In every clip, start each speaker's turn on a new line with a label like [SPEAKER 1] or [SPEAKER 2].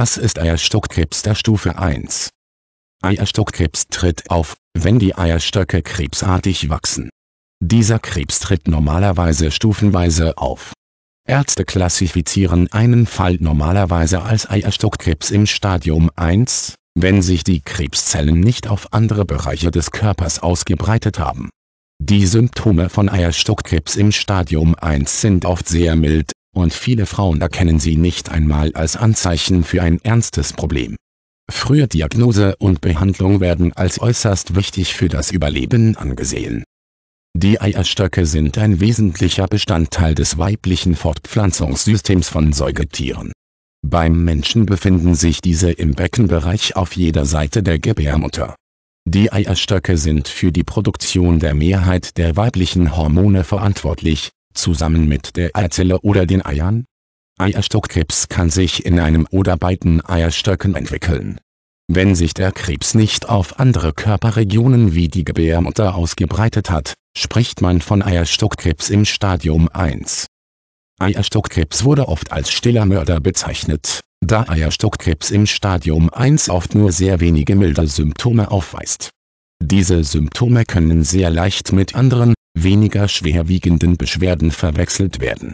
[SPEAKER 1] Was ist Eierstockkrebs der Stufe 1? Eierstockkrebs tritt auf, wenn die Eierstöcke krebsartig wachsen. Dieser Krebs tritt normalerweise stufenweise auf. Ärzte klassifizieren einen Fall normalerweise als Eierstockkrebs im Stadium 1, wenn sich die Krebszellen nicht auf andere Bereiche des Körpers ausgebreitet haben. Die Symptome von Eierstockkrebs im Stadium 1 sind oft sehr mild, und viele Frauen erkennen sie nicht einmal als Anzeichen für ein ernstes Problem. Frühe Diagnose und Behandlung werden als äußerst wichtig für das Überleben angesehen. Die Eierstöcke sind ein wesentlicher Bestandteil des weiblichen Fortpflanzungssystems von Säugetieren. Beim Menschen befinden sich diese im Beckenbereich auf jeder Seite der Gebärmutter. Die Eierstöcke sind für die Produktion der Mehrheit der weiblichen Hormone verantwortlich, zusammen mit der Eizelle oder den Eiern? Eierstockkrebs kann sich in einem oder beiden Eierstöcken entwickeln. Wenn sich der Krebs nicht auf andere Körperregionen wie die Gebärmutter ausgebreitet hat, spricht man von Eierstockkrebs im Stadium 1. Eierstockkrebs wurde oft als stiller Mörder bezeichnet, da Eierstockkrebs im Stadium 1 oft nur sehr wenige milde Symptome aufweist. Diese Symptome können sehr leicht mit anderen, weniger schwerwiegenden Beschwerden verwechselt werden.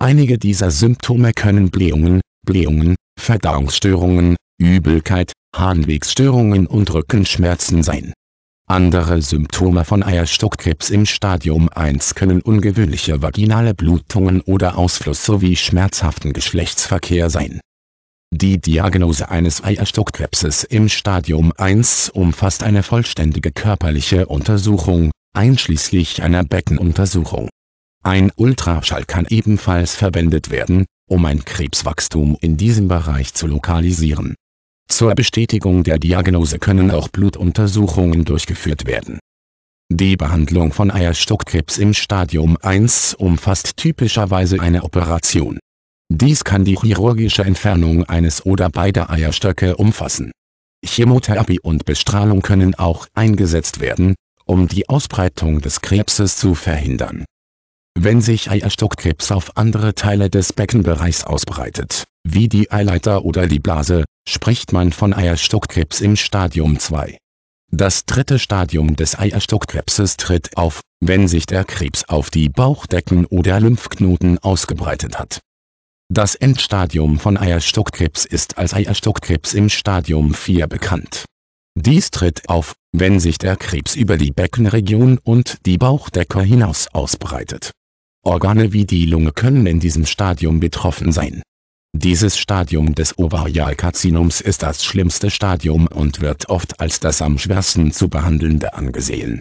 [SPEAKER 1] Einige dieser Symptome können Blähungen, Blähungen, Verdauungsstörungen, Übelkeit, Harnwegsstörungen und Rückenschmerzen sein. Andere Symptome von Eierstockkrebs im Stadium 1 können ungewöhnliche vaginale Blutungen oder Ausfluss sowie schmerzhaften Geschlechtsverkehr sein. Die Diagnose eines Eierstockkrebses im Stadium 1 umfasst eine vollständige körperliche Untersuchung, einschließlich einer Beckenuntersuchung. Ein Ultraschall kann ebenfalls verwendet werden, um ein Krebswachstum in diesem Bereich zu lokalisieren. Zur Bestätigung der Diagnose können auch Blutuntersuchungen durchgeführt werden. Die Behandlung von Eierstockkrebs im Stadium 1 umfasst typischerweise eine Operation. Dies kann die chirurgische Entfernung eines oder beider Eierstöcke umfassen. Chemotherapie und Bestrahlung können auch eingesetzt werden, um die Ausbreitung des Krebses zu verhindern. Wenn sich Eierstockkrebs auf andere Teile des Beckenbereichs ausbreitet, wie die Eileiter oder die Blase, spricht man von Eierstockkrebs im Stadium 2. Das dritte Stadium des Eierstockkrebses tritt auf, wenn sich der Krebs auf die Bauchdecken oder Lymphknoten ausgebreitet hat. Das Endstadium von Eierstockkrebs ist als Eierstockkrebs im Stadium 4 bekannt dies tritt auf, wenn sich der Krebs über die Beckenregion und die Bauchdecke hinaus ausbreitet. Organe wie die Lunge können in diesem Stadium betroffen sein. Dieses Stadium des Ovarialkarzinoms ist das schlimmste Stadium und wird oft als das am schwersten zu behandelnde angesehen